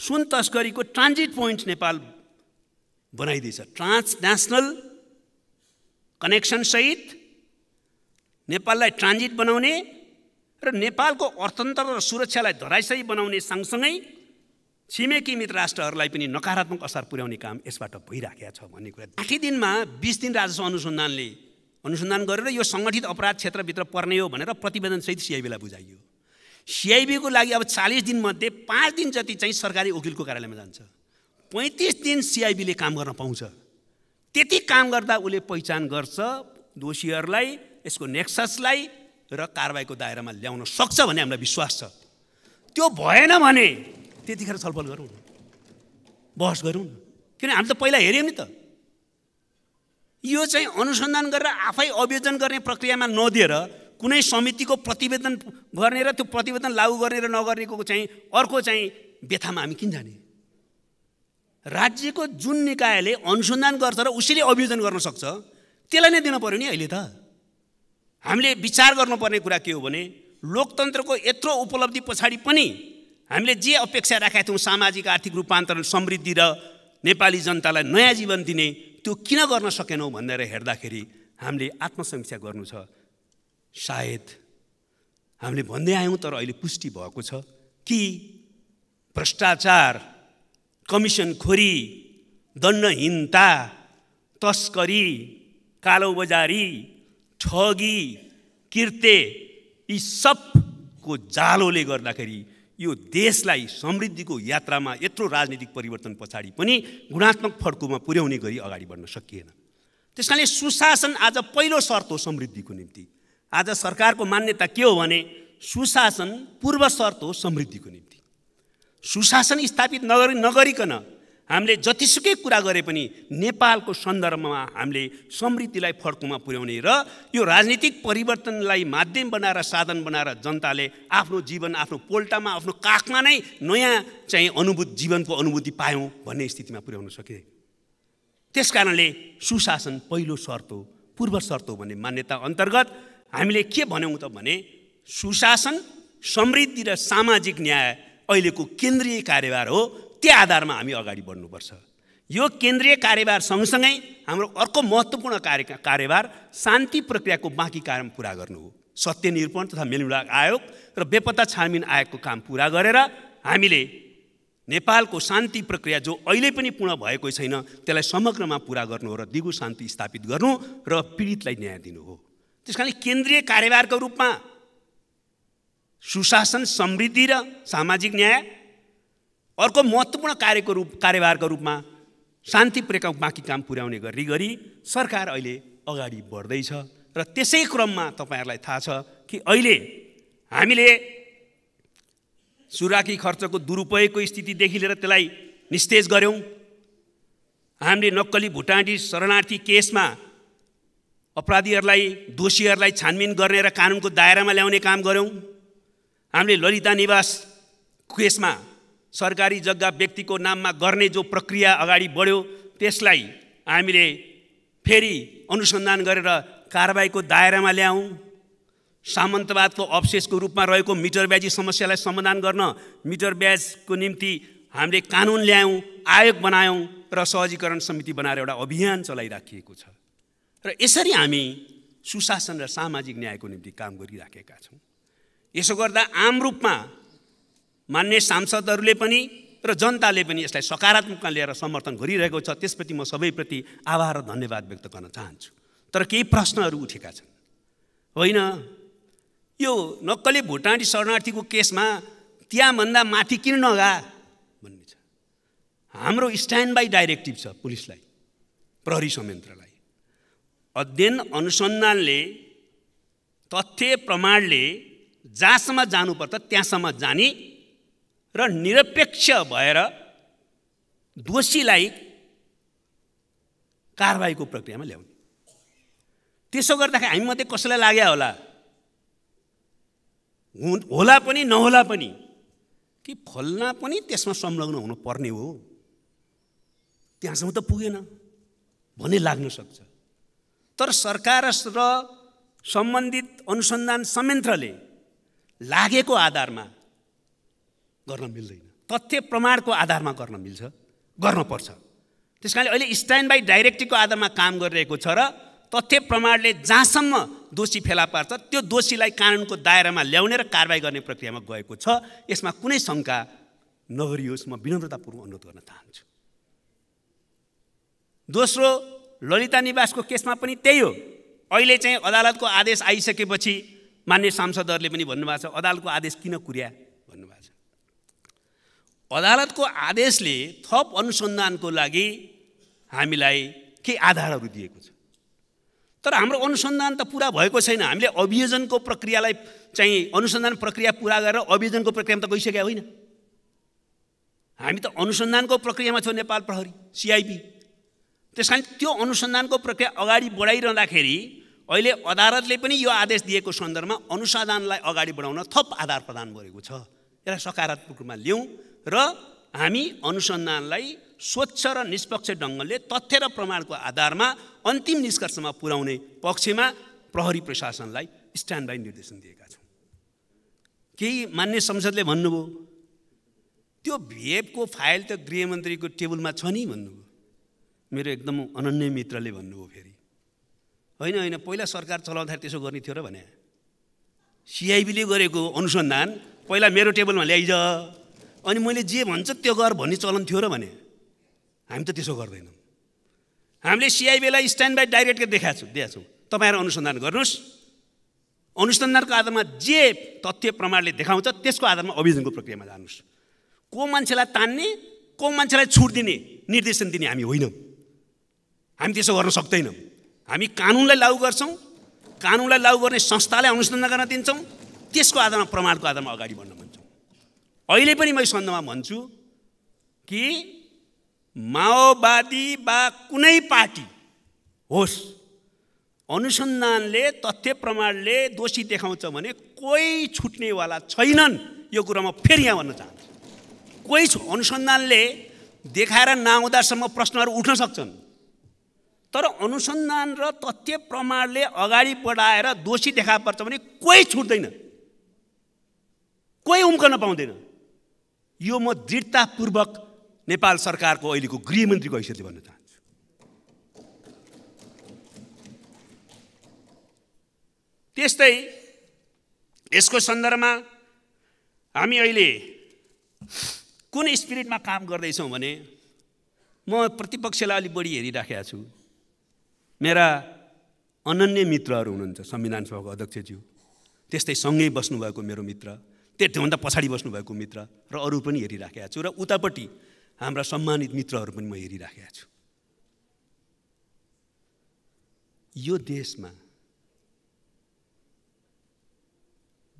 सुन तस्करीको transit point Nepal बनाइदिएछ national कनेक्सनसहित नेपाललाई ट्रान्जिट बनाउने र नेपालको अर्थतन्त्र र सुरक्षालाई धराइसही बनाउने सँगसँगै छिमेकी मित्र राष्ट्रहरूलाई पनि नकारात्मक असर पुर्याउने काम यसबाट भइराखेको छ भन्ने कुरा आठै दिनमा बिस दिन राजस्व अनुसन्धानले अनुसन्धान गरेर यो सङ्गठित अपराध क्षेत्रभित्र पर्ने हो भनेर प्रतिवेदनसहित सिआइबीलाई बुझाइयो सिआइबीको लागि अब चालिस दिनमध्ये पाँच दिन जति चाहिँ सरकारी वकिलको कार्यालयमा जान्छ पैँतिस दिन सिआइबीले काम गर्न पाउँछ त्यति काम गर्दा उसले पहिचान गर्छ दोषीहरूलाई यसको नेक्ससलाई र कारवाहीको दायरामा ल्याउन सक्छ भन्ने हामीलाई विश्वास छ त्यो भएन भने त्यतिखेर छलफल गरौँ न बहस गरौँ न किन हामी त पहिला हेऱ्यौँ नि त यो चाहिँ अनुसन्धान गरेर आफै अभियोजन गर्ने प्रक्रियामा नदिएर कुनै समितिको प्रतिवेदन गर्ने र त्यो प्रतिवेदन लागू गर्ने र नगर्नेको चाहिँ अर्को चाहिँ व्यथामा हामी किन जाने राज्यको जुन निकायले अनुसन्धान गर्छ र उसैले अभियोजन गर्न सक्छ त्यसलाई नै दिनु पऱ्यो नि अहिले त हामीले विचार गर्नुपर्ने कुरा के हो भने लोकतन्त्रको यत्रो उपलब्धि पछाडि पनि हामीले जे अपेक्षा राखेका थियौँ सामाजिक आर्थिक रूपान्तरण समृद्धि र नेपाली जनतालाई नयाँ जीवन दिने त्यो किन गर्न सकेनौँ भनेर हेर्दाखेरि हामीले आत्मसमीक्षा गर्नु छ सायद हामीले भन्दै आयौँ तर अहिले पुष्टि भएको छ कि भ्रष्टाचार कमिसनखोरी दण्डहीनता तस्करी कालोबजारी ठगी किर्ते यी सबको जालोले गर्दाखेरि यो देशलाई समृद्धिको यात्रामा यत्रो राजनीतिक परिवर्तन पछाडि पनि गुणात्मक फड्कोमा पुर्याउने गरी अगाडि बढ्न सकिएन त्यस कारणले सुशासन आज पहिलो शर्त हो समृद्धिको निम्ति आज सरकारको मान्यता के हो भने सुशासन पूर्व शर्त हो समृद्धिको निम्ति सुशासन स्थापित नगरी नगरिकन हामीले जतिसुकै कुरा गरे पनि नेपालको सन्दर्भमा हामीले समृद्धिलाई फड्कोमा पुर्याउने र यो राजनीतिक परिवर्तनलाई माध्यम बनाएर साधन बनाएर जनताले आफ्नो जीवन आफ्नो पोल्टामा आफ्नो काखमा नै नयाँ चाहिँ अनुभूत जीवनको अनुभूति पायौँ भन्ने स्थितिमा पुर्याउन सके त्यस कारणले सुशासन पहिलो शर्त हो पूर्व शर्त हो भन्ने मान्यता अन्तर्गत हामीले के भन्यौँ त भने सुशासन समृद्धि र सामाजिक न्याय अहिलेको केन्द्रीय कार्यभार हो त्यो आधारमा हामी अगाडि बढ्नुपर्छ यो केन्द्रीय कार्यभार सँगसँगै हाम्रो अर्को महत्त्वपूर्ण कार्य कार्यभार शान्ति प्रक्रियाको बाँकी काम पुरा गर्नु हो सत्य निरूपण तथा मेलमिलाप आयोग र बेपत्ता छानबिन आयोगको काम पुरा गरेर हामीले नेपालको शान्ति प्रक्रिया जो अहिले पनि पूर्ण भएको छैन त्यसलाई समग्रमा पुरा गर्नु हो र दिगो शान्ति स्थापित गर्नु र पीडितलाई न्याय दिनु हो त्यस कारणले केन्द्रीय कार्यभारको रूपमा सुशासन समृद्धि र सामाजिक न्याय अर्को महत्त्वपूर्ण कार्यको रूप कार्यभारको रूपमा शान्तिपूर्वक बाँकी काम पुर्याउने गरी गरी सरकार अहिले अगाडि बढ्दैछ र त्यसै क्रममा तपाईँहरूलाई थाहा छ कि अहिले हामीले सुराकी खर्चको दुरुपयोगको स्थितिदेखि लिएर त्यसलाई निस्तेज गऱ्यौँ हामीले नक्कली भुटाँडी शरणार्थी केसमा अपराधीहरूलाई दोषीहरूलाई छानबिन गर्ने र कानुनको दायरामा ल्याउने काम गऱ्यौँ हामीले ललिता निवास केसमा सरकारी जग्गा व्यक्तिको नाममा गर्ने जो प्रक्रिया अगाडि बढ्यो त्यसलाई हामीले फेरि अनुसन्धान गरेर कारवाहीको दायरामा ल्यायौँ सामन्तवादको अवशेषको रूपमा रहेको मिटर ब्याजी समस्यालाई समाधान गर्न मिटर ब्याजको निम्ति हामीले कानुन ल्यायौँ आयोग बनायौँ र सहजीकरण समिति बनाएर एउटा अभियान चलाइराखिएको छ र यसरी हामी सुशासन र सामाजिक न्यायको निम्ति काम गरिराखेका छौँ यसो गर्दा आम रूपमा मान्य सांसदहरूले पनि र जनताले पनि यसलाई सकारात्मकमा लिएर समर्थन गरिरहेको छ त्यसप्रति म सबैप्रति आभार र धन्यवाद व्यक्त गर्न चाहन्छु तर केही प्रश्नहरू उठेका छन् होइन यो नक्कली भुटानी शरणार्थीको केसमा त्यहाँभन्दा माथि किन नगा भन्ने छ हाम्रो स्ट्यान्ड बाई डाइरेक्टिभ छ पुलिसलाई प्रहरी संयन्त्रलाई अध्ययन अनुसन्धानले तथ्य प्रमाणले जहाँसम्म जानुपर्छ त्यहाँसम्म जाने र निरपेक्ष भएर दोषीलाई कारवाहीको प्रक्रियामा ल्याउने त्यसो गर्दाखेरि हामी मात्रै कसैलाई लाग्यो होला होला पनि नहोला पनि कि फल्ना पनि त्यसमा संलग्न हुनुपर्ने हो त्यहाँसम्म त पुगेन भन्ने लाग्न सक्छ तर सरकार र सम्बन्धित अनुसन्धान संयन्त्रले लागेको आधारमा गर्न मिल्दैन तथ्य प्रमाणको आधारमा गर्न मिल्छ गर्नुपर्छ त्यस कारणले अहिले स्ट्यान्ड बाई डाइरेक्टिभको आधारमा काम गरिरहेको छ र तथ्य प्रमाणले जहाँसम्म दोषी फेला पार्छ त्यो दोषीलाई कानुनको दायरामा ल्याउने र कारवाही गर्ने प्रक्रियामा गएको छ यसमा कुनै शङ्का नगरियोस् म विनम्रतापूर्वक अनुरोध गर्न चाहन्छु दोस्रो ललिता निवासको केसमा पनि त्यही हो अहिले चाहिँ अदालतको आदेश आइसकेपछि मान्य सांसदहरूले पनि भन्नुभएको छ अदालतको आदेश किन कुर्या भन्नुभएको छ अदालतको आदेशले थप अनुसन्धानको लागि हामीलाई के आधारहरू दिएको छ तर हाम्रो अनुसन्धान त पुरा भएको छैन हामीले अभियोजनको प्रक्रियालाई चाहिँ अनुसन्धान प्रक्रिया पुरा गरेर अभियोजनको प्रक्रियामा त गइसकेका होइन हामी त अनुसन्धानको प्रक्रियामा छौँ नेपाल प्रहरी सिआइपी त्यस कारण त्यो अनुसन्धानको प्रक्रिया अगाडि बढाइरहँदाखेरि अहिले अदालतले पनि यो आदेश दिएको सन्दर्भमा अनुसन्धानलाई अगाडि बढाउन थप आधार प्रदान गरेको छ यसलाई सकारात्मक रूपमा ल्याउँ र हामी अनुसन्धानलाई स्वच्छ र निष्पक्ष ढङ्गले तथ्य र प्रमाणको आधारमा अन्तिम निष्कर्षमा पुर्याउने पक्षमा प्रहरी प्रशासनलाई स्ट्यान्ड बाई निर्देशन दिएका छौँ केही मान्य संसदले भन्नुभयो त्यो भिएफको फाइल त गृहमन्त्रीको टेबलमा छ नि भन्नुभयो मेरो एकदम अनन्य मित्रले भन्नुभयो फेरि होइन होइन पहिला सरकार चलाउँदाखेरि त्यसो गर्ने थियो र भने सिआइबीले गरेको अनुसन्धान पहिला मेरो टेबलमा ल्याइज अनि मैले जे भन्छ त्यो गर भन्ने चलन थियो र भने हामी त त्यसो गर्दैनौँ हामीले सिआइबीलाई स्ट्यान्ड बाई डाइरेक्टकै देखाएको छौँ दिएको छौँ तपाईँहरू अनुसन्धान गर्नुहोस् अनुसन्धानको आधारमा जे तथ्य प्रमाणले देखाउँछ त्यसको आधारमा अभियानको प्रक्रियामा जानुहोस् को मान्छेलाई तान्ने को मान्छेलाई छुट दिने निर्देशन दिने हामी होइनौँ हामी त्यसो गर्न सक्दैनौँ हामी कानुनलाई लागू गर्छौँ कानुनलाई लागू गर्ने संस्थालाई अनुसन्धान गर्न दिन्छौँ त्यसको आधारमा प्रमाणको आधारमा अगाडि बढ्न भन्छौँ अहिले पनि म यो सन्दर्भमा भन्छु कि माओवादी वा कुनै पार्टी होस् अनुसन्धानले तथ्य प्रमाणले दोषी देखाउँछ भने कोही छुट्नेवाला छैनन् यो कुरा म फेरि यहाँ भन्न चाहन्छु कोही अनुसन्धानले देखाएर नआउँदासम्म प्रश्नहरू उठ्न सक्छन् तर अनुसन्धान र तथ्य प्रमाणले अगाडि बढाएर दोषी देखा पर्छ भने कोही छुट्दैन कोही उम्कन पाउँदैन यो म दृढतापूर्वक नेपाल सरकारको अहिलेको गृहमन्त्रीको हैसियतले भन्न चाहन्छु त्यस्तै यसको सन्दर्भमा हामी अहिले कुन स्पिरिटमा काम गर्दैछौँ भने म प्रतिपक्षलाई अलिक बढी हेरिराखेका छु मेरा अनन्य मित्रहरू हुनुहुन्छ संविधान सभाको अध्यक्षज्यू त्यस्तै सँगै बस्नुभएको मेरो मित्र त्योभन्दा पछाडि बस्नुभएको मित्र र अरू पनि हेरिराखेका छु र उतापट्टि हाम्रा सम्मानित मित्रहरू पनि म हेरिराखेको छु यो देशमा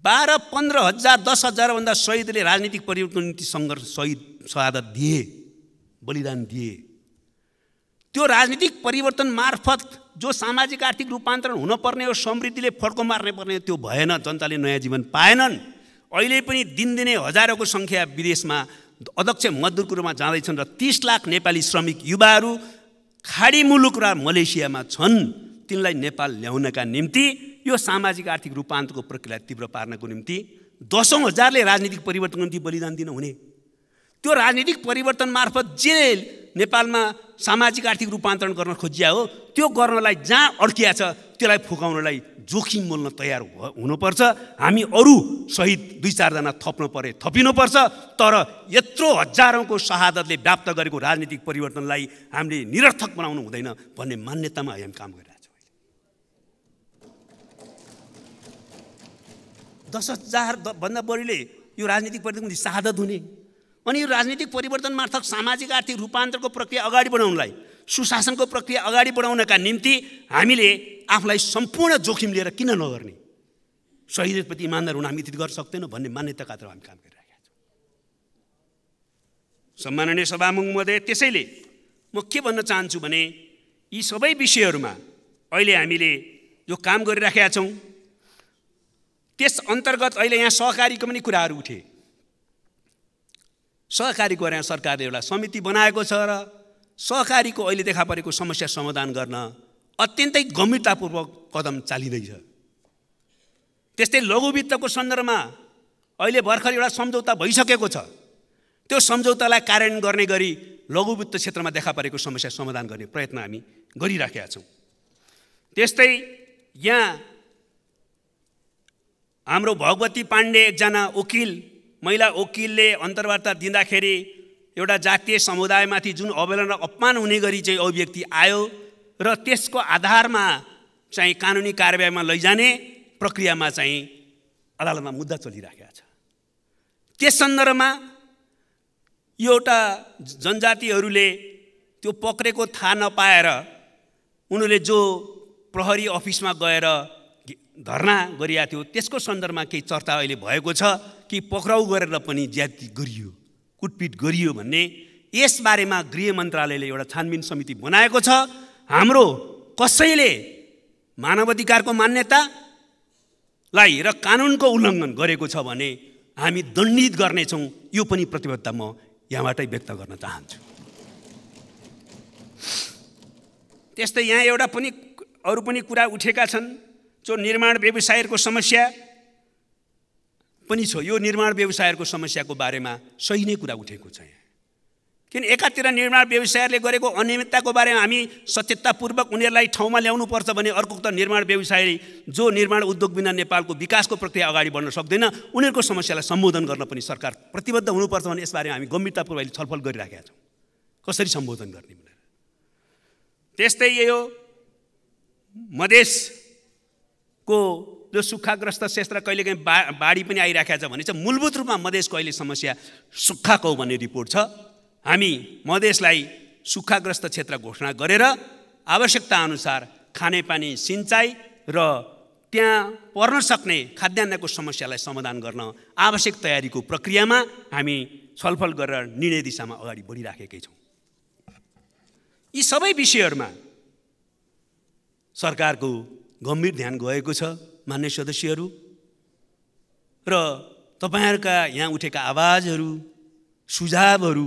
बाह्र पन्ध्र हजार दस हजारभन्दा सहिदले राजनीतिक परिवर्तन निम्ति सङ्घर्ष सहिद सहादत दिए बलिदान दिए त्यो राजनीतिक परिवर्तन मार्फत जो सामाजिक आर्थिक रूपान्तरण हुनपर्ने हो समृद्धिले फड्को मार्ने पर्ने त्यो भएन जनताले नयाँ जीवन पाएनन् अहिले पनि दिनदिनै हजारौँको सङ्ख्या विदेशमा अध्यक्ष मजदुरको रूपमा जाँदैछन् र तिस लाख नेपाली श्रमिक युवाहरू खाडी मुलुक र मलेसियामा छन् तिनलाई नेपाल ल्याउनका निम्ति यो सामाजिक आर्थिक रूपान्तरको प्रक्रिया तीव्र पार्नको निम्ति दसौँ हजारले राजनीतिक परिवर्तनको निम्ति बलिदान दिनुहुने त्यो राजनीतिक परिवर्तन मार्फत जे नेपालमा सामाजिक आर्थिक रूपान्तरण गर्न खोजिया हो त्यो गर्नलाई जहाँ अड्किया छ त्यसलाई फुकाउनलाई जोखिम मोल्न तयार हुनुपर्छ हामी अरू सहित दुई चारजना थप्नु परे थपिनुपर्छ तर यत्रो हजारौँको शहादतले व्याप्त गरेको राजनीतिक परिवर्तनलाई हामीले निरर्थक बनाउनु हुँदैन भन्ने मान्यतामा हामी काम गरिरहेको छौँ दस हजार भन्दा बढीले यो राजनीतिक परिवर्तन शहादत हुने अनि यो राजनीतिक परिवर्तन मार्फत सामाजिक आर्थिक रूपान्तरको प्रक्रिया अगाडि बढाउनलाई सुशासनको प्रक्रिया अगाडि बढाउनका निम्ति हामीले आफूलाई सम्पूर्ण जोखिम लिएर किन नगर्ने शहीदप्रति इमान्दार हुन हामी गर्न सक्दैनौँ भन्ने मान्यता हामी काम गरिरहेका छौँ सम्माननीय सभामुख महोदय त्यसैले म के भन्न चाहन्छु भने यी सबै विषयहरूमा अहिले हामीले जो काम गरिराखेका छौँ त्यस अन्तर्गत अहिले यहाँ सहकारीको पनि कुराहरू उठे सहकारी गरेर सरकारले एउटा समिति बनाएको छ र सहकारीको अहिले देखा परेको समस्या समाधान गर्न अत्यन्तै गम्भीरतापूर्वक कदम चालिँदैछ त्यस्तै लघुवित्तको सन्दर्भमा अहिले भर्खर एउटा सम्झौता भइसकेको छ त्यो सम्झौतालाई कार्यान्वयन गर्ने गरी लघुवित्त क्षेत्रमा देखा परेको समस्या समाधान गर्ने प्रयत्न हामी गरिराखेका छौँ त्यस्तै यहाँ हाम्रो भगवती पाण्डे एकजना वकिल महिला वकिलले अन्तर्वार्ता दिँदाखेरि एउटा जातीय समुदायमाथि जुन अवहेलना र अपमान हुने गरी चाहिँ अभिव्यक्ति आयो र त्यसको आधारमा चाहिँ कानुनी कारवाहीमा लैजाने प्रक्रियामा चाहिँ अदालतमा मुद्दा चलिराखेको छ त्यस सन्दर्भमा यो एउटा जनजातिहरूले त्यो पक्रेको थाहा नपाएर उनीहरूले जो प्रहरी अफिसमा गएर धर्ना गरिएको थियो त्यसको सन्दर्भमा केही चर्चा अहिले भएको छ कि पक्राउ गरेर पनि ज्याति गरियो कुटपिट गरियो भन्ने यसबारेमा गृह मन्त्रालयले एउटा छानबिन समिति बनाएको छ हाम्रो कसैले मानवाधिकारको मान्यतालाई र कानुनको उल्लङ्घन गरेको छ भने हामी दण्डित गर्नेछौँ यो पनि प्रतिबद्धता म यहाँबाटै व्यक्त गर्न चाहन्छु त्यस्तै यहाँ एउटा पनि अरू पनि कुरा उठेका छन् जो निर्माण व्यवसायहरूको समस्या पनि छ यो निर्माण व्यवसायहरूको समस्याको बारेमा सही नै कुरा उठेको छ यहाँ किन एकातिर निर्माण व्यवसायहरूले गरेको अनियमितताको बारेमा हामी सचेततापूर्वक उनीहरूलाई ठाउँमा ल्याउनुपर्छ भने अर्को त निर्माण व्यवसाय जो निर्माण उद्योग बिना नेपालको विकासको प्रक्रिया अगाडि बढ्न सक्दैन उनीहरूको समस्यालाई सम्बोधन गर्न पनि सरकार प्रतिबद्ध हुनुपर्छ भने यसबारेमा हामी अहिले छलफल गरिराखेका छौँ कसरी सम्बोधन गर्ने भनेर त्यस्तै यो मधेस को जो सुक्खाग्रस्त क्षेत्र कहिलेकाहीँ बा बाढी पनि आइराखेको छ भने चाहिँ मूलभूत रूपमा मधेसको अहिले समस्या सुक्खाको भन्ने रिपोर्ट छ हामी मधेसलाई सुक्खाग्रस्त क्षेत्र घोषणा गरेर आवश्यकता अनुसार खानेपानी सिँचाइ र त्यहाँ पर्न सक्ने खाद्यान्नको समस्यालाई समाधान गर्न आवश्यक तयारीको प्रक्रियामा हामी छलफल गरेर निर्णय दिशामा अगाडि बढिराखेकै छौँ यी सबै विषयहरूमा सरकारको गम्भीर ध्यान गएको छ मान्य सदस्यहरू र तपाईँहरूका यहाँ उठेका आवाजहरू सुझावहरू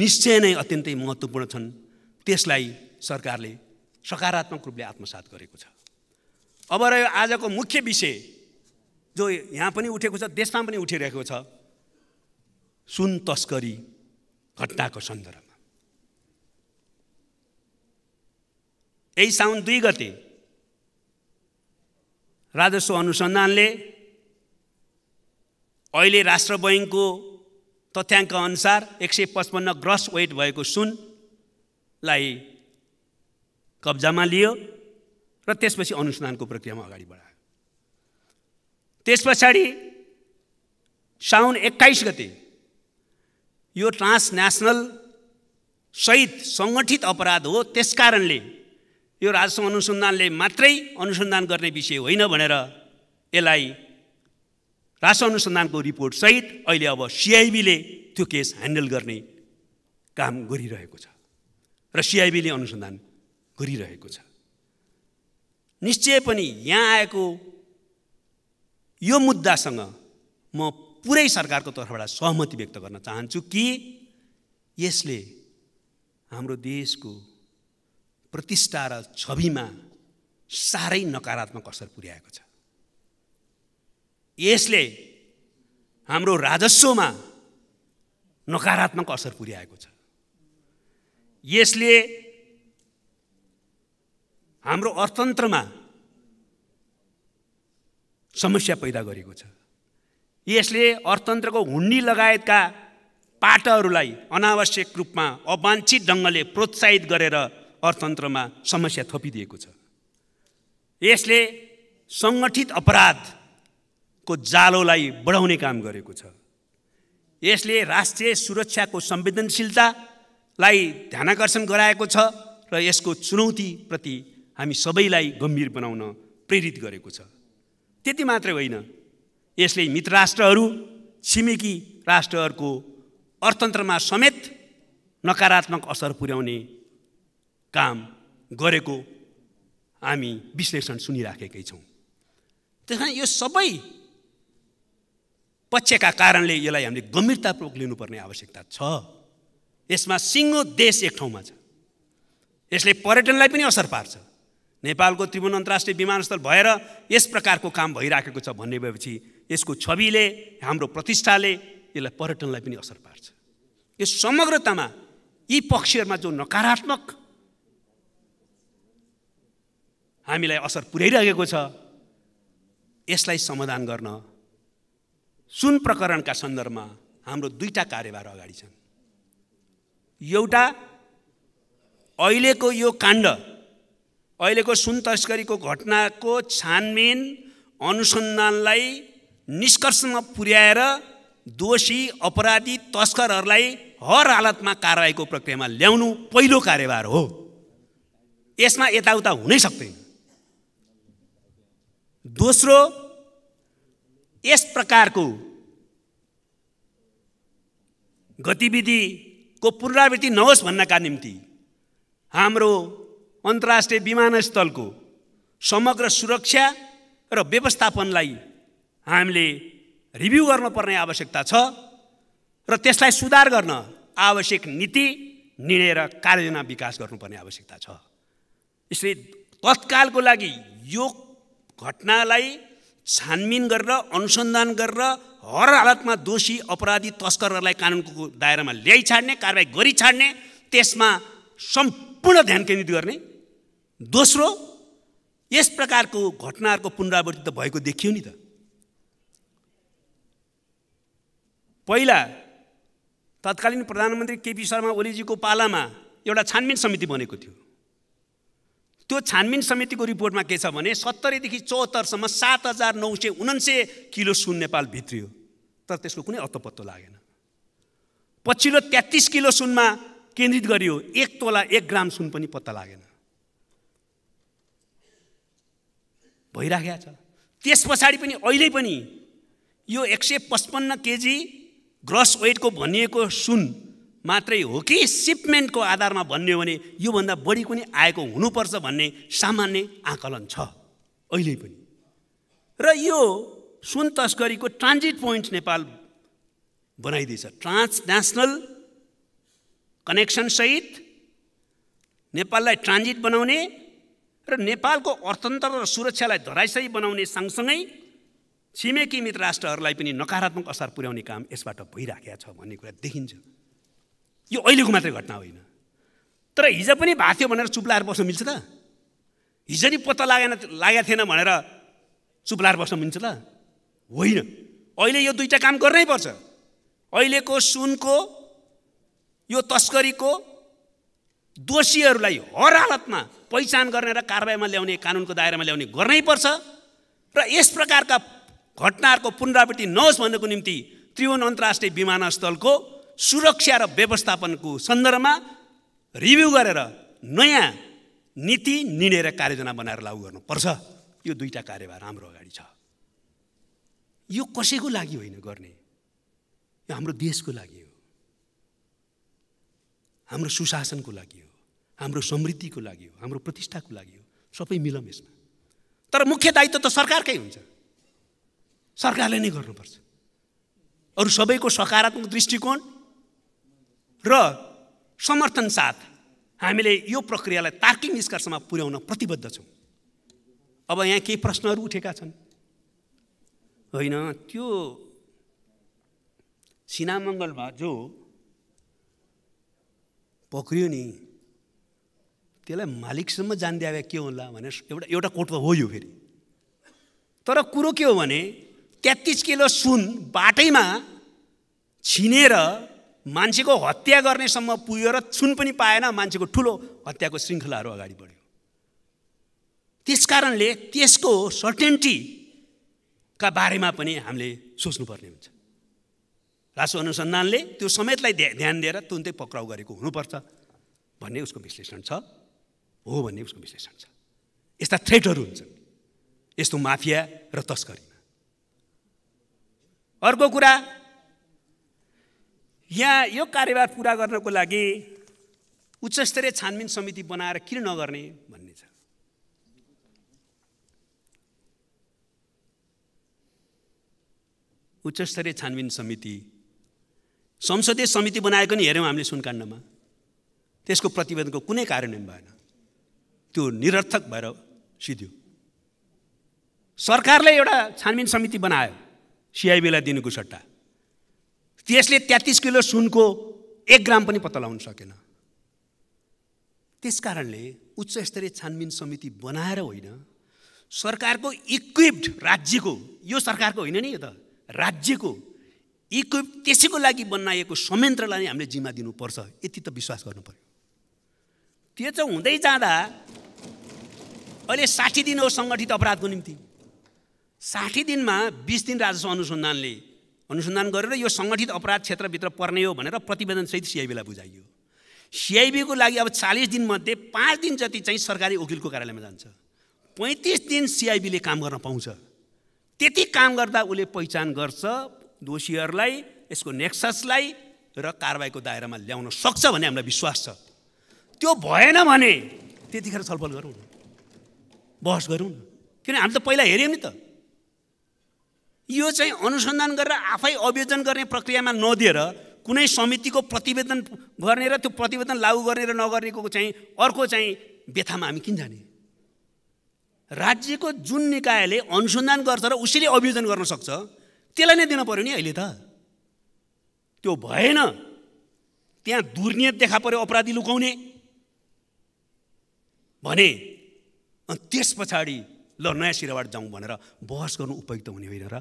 निश्चय नै अत्यन्तै महत्त्वपूर्ण छन् त्यसलाई सरकारले सकारात्मक रूपले आत्मसात गरेको छ अब रह्यो आजको मुख्य विषय जो यहाँ पनि उठेको छ देशमा पनि उठिरहेको छ सुन तस्करी घटनाको सन्दर्भमा यही साउन दुई गते राजस्व अनुसन्धानले अहिले राष्ट्र बैङ्कको तथ्याङ्क अनुसार एक सय पचपन्न ग्रस वेट भएको सुनलाई कब्जामा लियो र त्यसपछि अनुसन्धानको प्रक्रियामा अगाडि बढायो त्यस पछाडि साउन एक्काइस गते यो ट्रान्सनेसनल सहित सङ्गठित अपराध हो त्यसकारणले यो राष्ट्र अनुसन्धानले मात्रै अनुसन्धान गर्ने विषय होइन भनेर यसलाई राष्ट्र अनुसन्धानको रिपोर्टसहित अहिले अब सिआइबीले त्यो केस ह्यान्डल गर्ने काम गरिरहेको छ र सिआइबीले अनुसन्धान गरिरहेको छ निश्चय पनि यहाँ आएको यो मुद्दासँग म पुरै सरकारको तर्फबाट सहमति व्यक्त गर्न चाहन्छु कि यसले हाम्रो देशको प्रतिष्ठा र छविमा साह्रै नकारात्मक असर पुर्याएको छ यसले हाम्रो राजस्वमा नकारात्मक असर पुर्याएको छ यसले हाम्रो अर्थतन्त्रमा समस्या पैदा गरेको छ यसले अर्थतन्त्रको हुन्डी लगायतका पाटहरूलाई अनावश्यक रूपमा अवाञ्छित ढङ्गले प्रोत्साहित गरेर अर्थतन्त्रमा समस्या थपिदिएको छ यसले सङ्गठित अपराधको जालोलाई बढाउने काम गरेको छ यसले राष्ट्रिय सुरक्षाको संवेदनशीलतालाई ध्यानाकर्षण गराएको छ र यसको चुनौतीप्रति हामी सबैलाई गम्भीर बनाउन प्रेरित गरेको छ त्यति मात्रै होइन यसले मित्र राष्ट्रहरू छिमेकी राष्ट्रहरूको अर्थतन्त्रमा समेत नकारात्मक असर पुर्याउने काम गरेको हामी विश्लेषण सुनिराखेकै छौँ त्यस कारण यो सबै पक्षका कारणले यसलाई हामीले गम्भीरतापूर्वक लिनुपर्ने आवश्यकता छ यसमा सिङ्गो देश एक ठाउँमा छ यसले पर्यटनलाई पनि असर पार्छ नेपालको त्रिभुवन अन्तर्राष्ट्रिय विमानस्थल भएर यस प्रकारको काम भइराखेको छ भन्ने भएपछि यसको छविले हाम्रो प्रतिष्ठाले यसलाई पर्यटनलाई पनि असर पार्छ यो समग्रतामा यी पक्षहरूमा जो नकारात्मक हामीलाई असर पुर्याइरहेको छ यसलाई समाधान गर्न सुन प्रकरणका सन्दर्भमा हाम्रो दुईवटा कार्यभार अगाडि छन् एउटा अहिलेको यो काण्ड अहिलेको सुन तस्करीको घटनाको छानबिन अनुसन्धानलाई निष्कर्षमा पुर्याएर दोषी अपराधी तस्करहरूलाई हर हालतमा कारवाहीको प्रक्रियामा ल्याउनु पहिलो कार्यभार हो यसमा यताउता हुनै सक्दैन दोस्रो यस प्रकारको गतिविधिको पुनरावृत्ति नहोस् भन्नका निम्ति हाम्रो अन्तर्राष्ट्रिय विमानस्थलको समग्र सुरक्षा र व्यवस्थापनलाई हामीले रिभ्यू गर्नुपर्ने आवश्यकता छ र त्यसलाई सुधार गर्न आवश्यक नीति निर्णय र कार्ययोजना विकास गर्नुपर्ने आवश्यकता छ यसले तत्कालको लागि यो घटनालाई छानबिन गरेर अनुसन्धान गरेर हर हालतमा दोषी अपराधी तस्करहरूलाई कानुनको दायरामा ल्याइ छाड्ने कारवाही गरी छाड्ने त्यसमा सम्पूर्ण ध्यान केन्द्रित गर्ने दोस्रो यस प्रकारको घटनाहरूको पुनरावृत्ति त भएको देखियो नि त पहिला तत्कालीन प्रधानमन्त्री केपी शर्मा ओलीजीको पालामा एउटा छानबिन समिति बनेको थियो त्यो छानबिन समितिको रिपोर्टमा के छ भने सत्तरीदेखि चौहत्तरसम्म सात हजार नौ सय उनान्से किलो सुन नेपाल भित्रियो तर त्यसको कुनै अत्तोपत्तो लागेन पछिल्लो तेत्तिस किलो सुनमा केन्द्रित गरियो एक तोला एक ग्राम सुन पनि पत्ता लागेन भइराखेको छ त्यस पछाडि पनि अहिले पनि यो एक सय पचपन्न केजी ग्रस वेटको भनिएको सुन मात्रै हो कि सिपमेन्टको आधारमा भन्यो भने योभन्दा बढी कुनै आएको हुनुपर्छ भन्ने सामान्य आकलन छ अहिले पनि र यो सुन तस्करीको ट्रान्जिट पोइन्ट नेपाल बनाइदिएछ नेसनल कनेक्सनसहित नेपाललाई ट्रान्जिट बनाउने र नेपालको अर्थतन्त्र र सुरक्षालाई धराइसही बनाउने सँगसँगै छिमेकी मित्र राष्ट्रहरूलाई पनि नकारात्मक असर पुर्याउने काम यसबाट भइराखेको छ भन्ने कुरा देखिन्छ यो अहिलेको मात्रै घटना होइन तर हिजो पनि भएको थियो भनेर चुप लाएर बस्नु मिल्छ त हिजो नि पत्ता लागेन लागेको थिएन भनेर चुप लाएर बस्नु मिल्छ त होइन अहिले यो दुईवटा काम गर्नै पर्छ अहिलेको सुनको यो तस्करीको दोषीहरूलाई हर हालतमा पहिचान गर्ने र कारवाहीमा ल्याउने कानुनको दायरामा ल्याउने गर्नै पर्छ र यस प्रकारका घटनाहरूको पुनरावृत्ति नहोस् भन्नको निम्ति त्रिभुवन अन्तर्राष्ट्रिय विमानस्थलको सुरक्षा र व्यवस्थापनको सन्दर्भमा रिभ्यू गरेर नयाँ नीति निर्णय र कार्ययोजना बनाएर लागू गर्नुपर्छ यो दुईवटा कार्यभार हाम्रो अगाडि छ यो कसैको लागि होइन गर्ने यो हाम्रो देशको लागि हो हाम्रो सुशासनको लागि हो हाम्रो समृद्धिको लागि हो हाम्रो प्रतिष्ठाको लागि हो सबै मिलम यसमा तर मुख्य दायित्व त सरकारकै हुन्छ सरकारले नै गर्नुपर्छ अरू सबैको सकारात्मक दृष्टिकोण र समर्थन साथ हामीले यो प्रक्रियालाई तार्किक निष्कर्षमा पुर्याउन प्रतिबद्ध छौँ अब यहाँ केही प्रश्नहरू उठेका छन् होइन त्यो सिनामङ्गलमा जो पक्रियो नि त्यसलाई मालिकसम्म दिए के होला भनेर एउटा एउटा कोटमा हो यो फेरि तर कुरो के हो भने तेत्तिस किलो सुन बाटैमा छिनेर मान्छेको हत्या गर्नेसम्म पुग्यो र छुन पनि पाएन मान्छेको ठुलो हत्याको श्रृङ्खलाहरू अगाडि बढ्यो त्यस कारणले त्यसको सर्टेन्टीका बारेमा पनि हामीले सोच्नुपर्ने हुन्छ राष्ट्र अनुसन्धानले त्यो समेतलाई ध्यान दिएर तुन्तै पक्राउ गरेको हुनुपर्छ भन्ने उसको विश्लेषण छ हो भन्ने उसको विश्लेषण छ यस्ता थ्रेटहरू हुन्छन् यस्तो माफिया र तस्करीमा अर्को कुरा यहाँ यो कार्यभार पुरा गर्नको लागि उच्चस्तरीय छानबिन समिति बनाएर किन नगर्ने भन्ने छ उच्चस्तरीय छानबिन समिति संसदीय समिति बनाएको नि हेऱ्यौँ हामीले सुनकाण्डमा त्यसको प्रतिवेदनको कुनै कार्यान्वयन भएन त्यो निरर्थक भएर सिध्यो सरकारले एउटा छानबिन समिति बनायो सिआइबीलाई दिनुको सट्टा त्यसले तेत्तिस किलो सुनको एक ग्राम पनि पत्ता लगाउन सकेन त्यस कारणले उच्च स्तरीय छानबिन समिति बनाएर होइन सरकारको इक्विप्ड राज्यको यो सरकारको होइन नि यो त राज्यको इक्विप त्यसैको लागि बनाइएको संयन्त्रलाई नै हामीले जिम्मा दिनुपर्छ यति त विश्वास गर्नु पऱ्यो त्यो चाहिँ हुँदै जाँदा अहिले साठी दिन हो सङ्गठित अपराधको निम्ति साठी दिनमा बिस दिन राजस्व अनुसन्धानले अनुसन्धान गरेर यो सङ्गठित अपराध क्षेत्रभित्र पर्ने हो भनेर प्रतिवेदनसहित सिआइबीलाई बुझाइयो सिआइबीको लागि अब चालिस दिनमध्ये पाँच दिन जति चाहिँ सरकारी वकिलको कार्यालयमा जान्छ पैँतिस दिन सिआइबीले काम गर्न पाउँछ त्यति काम गर्दा उसले पहिचान गर्छ दोषीहरूलाई यसको नेक्ससलाई र कारवाहीको दायरामा ल्याउन सक्छ भन्ने हामीलाई विश्वास छ त्यो भएन भने त्यतिखेर छलफल गरौँ न बहस गरौँ न किन हामी त पहिला हेऱ्यौँ नि त यो चाहिँ अनुसन्धान गरेर आफै अभियोजन गर्ने प्रक्रियामा नदिएर कुनै समितिको प्रतिवेदन गर्ने र त्यो प्रतिवेदन लागू गर्ने र नगर्नेको चाहिँ अर्को चाहिँ व्यथामा हामी किन जाने राज्यको जुन निकायले अनुसन्धान गर्छ र उसैले अभियोजन गर्न सक्छ त्यसलाई नै दिनु पऱ्यो नि अहिले त त्यो भएन त्यहाँ दुर्नियत देखा पऱ्यो अपराधी लुकाउने भने अनि त्यस पछाडि ल नयाँ सिराबाट जाउँ भनेर बहस गर्नु उपयुक्त हुने होइन र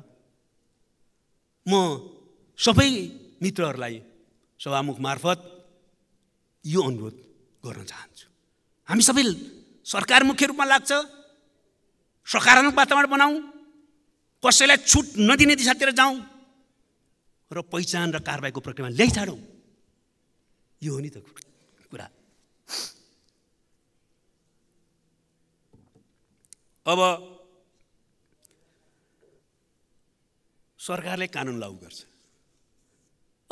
म सबै मित्रहरूलाई सभामुख मार्फत यो अनुरोध गर्न चाहन्छु हामी सबै सरकार मुख्य रूपमा लाग्छ सकारात्मक वातावरण बनाऊ कसैलाई छुट नदिने दिशातिर जाउँ र पहिचान र कारवाहीको प्रक्रियामा ल्याइ यो हो नि त कुरा अब सरकारले कानुन लागू गर्छ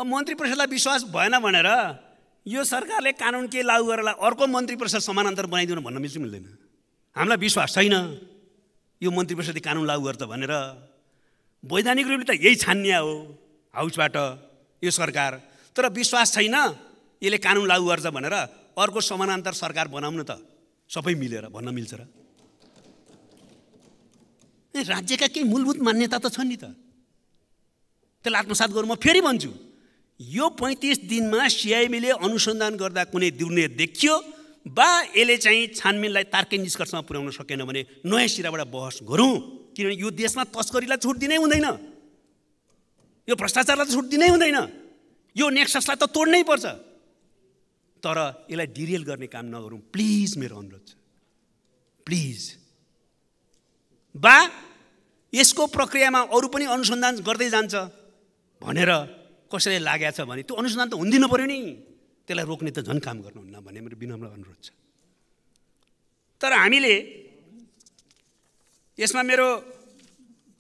अब मन्त्री परिषदलाई विश्वास भएन भनेर यो सरकारले कानुन के लागू गरेर अर्को मन्त्री परिषद समानान्तर बनाइदिनु भन्न मिल्छ मिल्दैन हामीलाई विश्वास छैन यो मन्त्री परिषदले कानुन लागू गर्छ भनेर वैधानिक रूपले त यही छान्या हो हाउसबाट यो सरकार तर विश्वास छैन यसले कानुन लागू गर्छ भनेर अर्को समानान्तर सरकार बनाउनु त सबै मिलेर भन्न मिल्छ र राज्यका केही मूलभूत मान्यता त छन् नि त त्यसलाई आत्मसात गर्नु म फेरि भन्छु यो पैँतिस दिनमा सिआइबीले अनुसन्धान गर्दा कुनै दुर्ने देखियो वा यसले चाहिँ छानबिनलाई तार्के निष्कर्षमा पुर्याउन सकेन भने नयाँ सिराबाट बहस गरौँ किनभने यो देशमा तस्करीलाई छुट दिनै हुँदैन यो भ्रष्टाचारलाई त छुट दिनै हुँदैन यो नेक्ससलाई त तोड्नै पर्छ तर यसलाई डिरेल गर्ने काम नगरौँ प्लिज मेरो अनुरोध छ प्लिज बा यसको प्रक्रियामा अरू पनि अनुसन्धान गर्दै जान्छ भनेर कसैले लागेको छ भने त्यो अनुसन्धान त हुँदिनु पऱ्यो नि त्यसलाई रोक्ने त झन् काम गर्नुहुन्न भन्ने मेरो विनम्र अनुरोध छ तर हामीले यसमा मेरो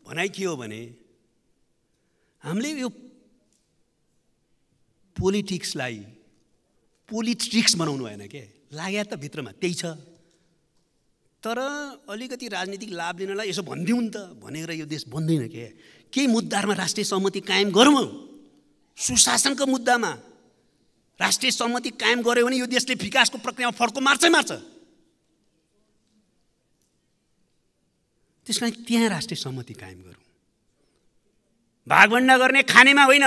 भनाइ के हो भने हामीले यो पोलिटिक्सलाई पोलिट्रिक्स बनाउनु भएन के लाग्या त भित्रमा त्यही छ तर अलिकति राजनीतिक लाभ लिनलाई यसो भनिदिउँ नि त भनेर यो देश बन्दैन के केही मुद्दाहरूमा राष्ट्रिय सहमति कायम गरौँ सुशासनको मुद्दामा राष्ट्रिय सहमति कायम गऱ्यो भने यो देशले विकासको प्रक्रियामा फर्को मार्छै मार्छ त्यस कारण त्यहाँ राष्ट्रिय सहमति कायम गरौँ भागभन्डा गर्ने खानेमा होइन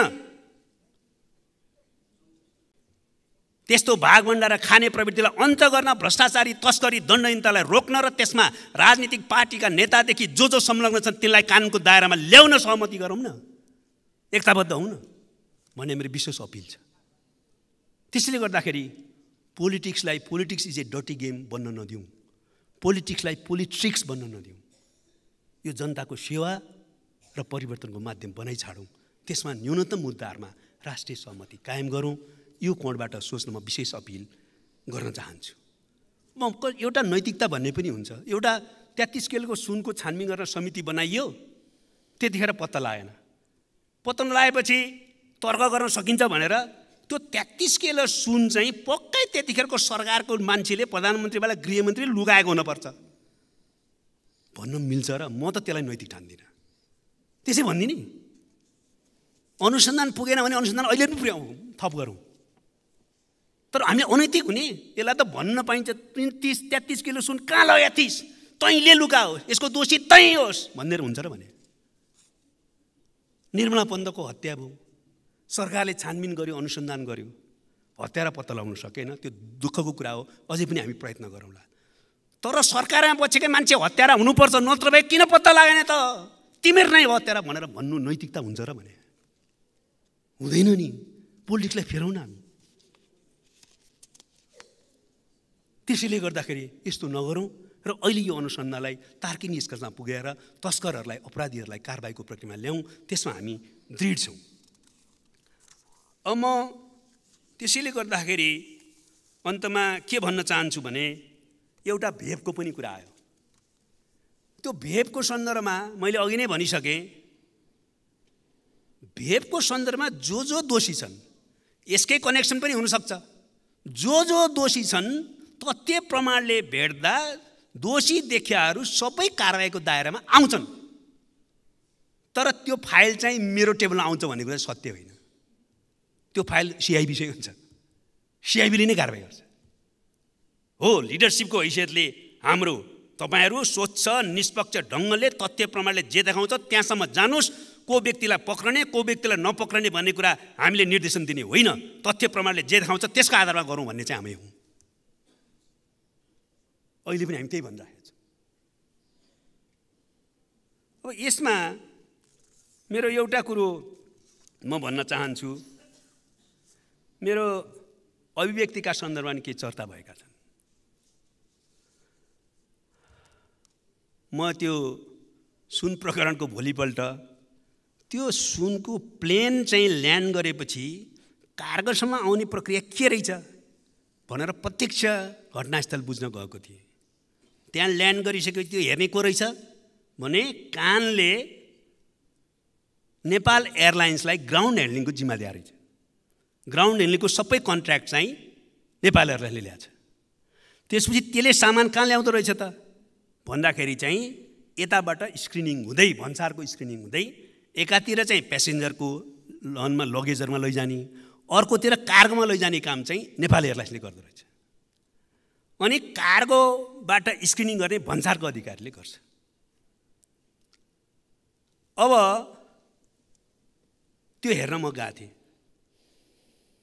त्यस्तो भाग र खाने प्रवृत्तिलाई अन्त गर्न भ्रष्टाचारी तस्करी दण्डहीनतालाई रोक्न र त्यसमा राजनीतिक पार्टीका नेतादेखि जो जो संलग्न छन् तिनलाई कानुनको दायरामा ल्याउन सहमति गरौँ न एकताबद्ध न भन्ने मेरो विशेष अपिल छ त्यसैले गर्दाखेरि पोलिटिक्सलाई पोलिटिक्स इज ए डटी गेम बन्न नदिउँ पोलिटिक्सलाई पोलिट्रिक्स बन्न नदिउँ यो जनताको सेवा र परिवर्तनको माध्यम बनाइ बनाइछाडौँ त्यसमा न्यूनतम मुद्दाहरूमा राष्ट्रिय सहमति कायम गरौँ यो कोणबाट सोच्न म विशेष अपिल गर्न चाहन्छु म एउटा नैतिकता भन्ने पनि हुन्छ एउटा तेत्तिस केलको सुनको छानबिन गर्न समिति बनाइयो त्यतिखेर पत्ता लागेन पत्ता नलाएपछि तर्क गर्न सकिन्छ भनेर त्यो तेत्तिस केल सुन चाहिँ पक्कै त्यतिखेरको सरकारको मान्छेले प्रधानमन्त्रीबाट गृहमन्त्री लुगाएको हुनपर्छ भन्नु मिल्छ र म त त्यसलाई नैतिक ठान्दिनँ त्यसै भनिदिने अनुसन्धान पुगेन भने अनुसन्धान अहिले पनि पुर्याउँ थप गरौँ तर हामी अनैतिक हुने यसलाई त भन्न पाइन्छ तिस तेत्तिस किलो सुन कहाँ लग्यो तिस तैँले लुका हो यसको दोषी तैँ होस् भनेर हुन्छ र भने निर्मला पन्तको हत्या भयो सरकारले छानबिन गर्यो अनुसन्धान गर्यो हत्यारा पत्ता लगाउन सकेन त्यो दुःखको कुरा हो अझै पनि हामी प्रयत्न गरौँला तर सरकारमा बसेकै मान्छे हत्यारा हुनुपर्छ नत्र भए किन पत्ता लागेन त तिमीहरू नै हो हत्यारा भनेर भन्नु नैतिकता हुन्छ र भने हुँदैन नि पोलिटिक्सलाई फेरौँ न हामी त्यसैले गर्दाखेरि यस्तो नगरौँ र अहिले यो अनुसन्धानलाई तार्किक निष्कर्षमा पुगेर तस्करहरूलाई अपराधीहरूलाई कारवाहीको प्रक्रियामा ल्याउँ त्यसमा हामी दृढ छौँ अब म त्यसैले गर्दाखेरि अन्तमा के भन्न चाहन्छु भने एउटा भेपको पनि कुरा आयो त्यो भेपको सन्दर्भमा मैले अघि नै भनिसकेँ भेपको सन्दर्भमा जो जो दोषी छन् यसकै कनेक्सन पनि हुनसक्छ जो जो दोषी छन् तथ्य प्रमाणले भेट्दा दोषी देखियाहरू सबै कारवाहीको दायरामा आउँछन् तर त्यो फाइल चाहिँ मेरो टेबलमा आउँछ भन्ने कुरा सत्य होइन त्यो फाइल सिआइबीसै हुन्छ सिआइबीले नै कारवाही गर्छ हो लिडरसिपको हैसियतले हाम्रो तपाईँहरू स्वच्छ निष्पक्ष ढङ्गले तथ्य प्रमाणले जे देखाउँछ त्यहाँसम्म जानुहोस् को व्यक्तिलाई पक्रने को व्यक्तिलाई नपक्रने भन्ने कुरा हामीले निर्देशन दिने होइन तथ्य प्रमाणले जे देखाउँछ त्यसको आधारमा गरौँ भन्ने चाहिँ हामी हौँ अहिले पनि हामी त्यही भनिरहेको छौँ अब यसमा मेरो एउटा कुरो म भन्न चाहन्छु मेरो अभिव्यक्तिका सन्दर्भमा केही चर्चा भएका छन् म त्यो सुन प्रकरणको भोलिपल्ट त्यो सुनको प्लेन चाहिँ ल्यान्ड गरेपछि कार्गसम्म आउने प्रक्रिया के रहेछ भनेर प्रत्यक्ष घटनास्थल बुझ्न गएको थिएँ त्यहाँ ल्यान्ड गरिसकेपछि त्यो हेर्ने को रहेछ भने कानले नेपाल एयरलाइन्सलाई ग्राउन्ड ह्यान्डलिङको जिम्मा दिएर रहेछ ग्राउन्ड ह्यान्डलिङको सबै कन्ट्र्याक्ट चाहिँ नेपाल एयरलाइन्सले ल्याएको छ त्यसपछि त्यसले सामान कहाँ ल्याउँदो रहेछ त भन्दाखेरि चाहिँ यताबाट स्क्रिनिङ हुँदै भन्सारको स्क्रिनिङ हुँदै एकातिर चाहिँ प्यासेन्जरको लनमा लगेजहरूमा लैजाने अर्कोतिर कार्गोमा लैजाने काम चाहिँ नेपाल एयरलाइन्सले गर्दो रहेछ अनि कार्गोबाट स्क्रिनिङ गर्ने भन्सारको अधिकारले गर्छ अब त्यो हेर्न म गएको थिएँ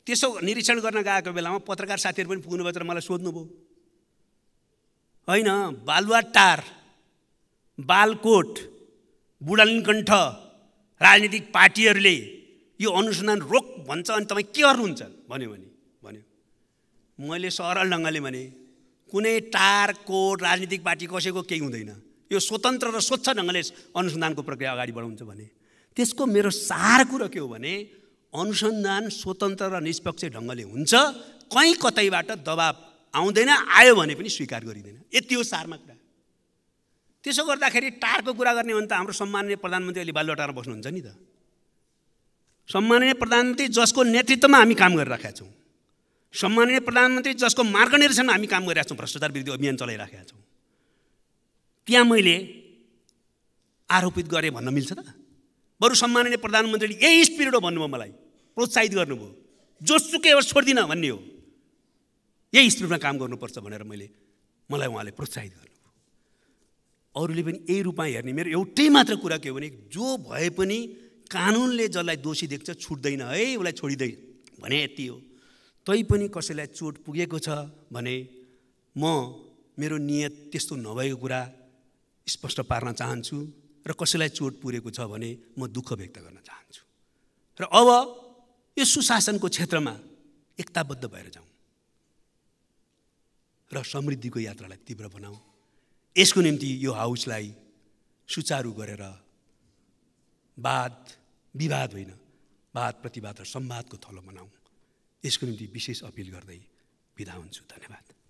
त्यसो निरीक्षण गर्न गएको बेलामा पत्रकार साथीहरू पनि पुग्नुभयो र मलाई सोध्नुभयो होइन बालुवा टार बालकोट बुढालिनकण्ठ राजनीतिक पार्टीहरूले यो अनुसन्धान रोक भन्छ अनि तपाईँ के गर्नुहुन्छ भन्यो भने भन्यो मैले सरल ढङ्गले भने कुनै टार कोड राजनीतिक पार्टी कसैको केही हुँदैन यो स्वतन्त्र र स्वच्छ ढङ्गले अनुसन्धानको प्रक्रिया अगाडि बढाउँछ भने त्यसको मेरो सार कुरो के हो भने अनुसन्धान स्वतन्त्र र निष्पक्ष ढङ्गले हुन्छ कहीँ कतैबाट दबाब आउँदैन आयो भने पनि स्वीकार गरिँदैन यति हो सारमा कुरा त्यसो गर्दाखेरि टारको कुरा गर्ने हो भने त हाम्रो सम्माननीय प्रधानमन्त्री अहिले बालुवाटार बस्नुहुन्छ नि त सम्माननीय प्रधानमन्त्री जसको नेतृत्वमा हामी काम गरिराखेका छौँ सम्माननीय प्रधानमन्त्री जसको मार्गदर्शनमा हामी काम गरिरहेको छौँ भ्रष्टाचार विरुद्ध अभियान चलाइराखेका छौँ त्यहाँ मैले आरोपित गरेँ भन्न मिल्छ त बरु सम्माननीय प्रधानमन्त्रीले यही स्पिरिट हो भन्नुभयो मलाई प्रोत्साहित गर्नुभयो जोसुकै एउटा छोड्दिनँ भन्ने हो यही स्पिरिटमा काम गर्नुपर्छ भनेर मैले मलाई उहाँले प्रोत्साहित गर्नुभयो अरूले पनि यही रूपमा हेर्ने मेरो एउटै मात्र कुरा के हो भने जो भए पनि कानुनले जसलाई दोषी देख्छ छुट्दैन है उसलाई छोडिँदै भने यति हो तै पनि कसैलाई चोट पुगेको छ भने म मेरो नियत त्यस्तो नभएको कुरा स्पष्ट पार्न चाहन्छु र कसैलाई चोट पुगेको छ भने म दुःख व्यक्त गर्न चाहन्छु र अब यो सुशासनको क्षेत्रमा एकताबद्ध भएर जाउँ र समृद्धिको यात्रालाई तीव्र बनाऊ यसको निम्ति यो हाउसलाई सुचारू गरेर वाद विवाद होइन वाद प्रतिवाद र संवादको थलो बनाऊ यसको निम्ति विशेष अपिल गर्दै बिदा हुन्छु धन्यवाद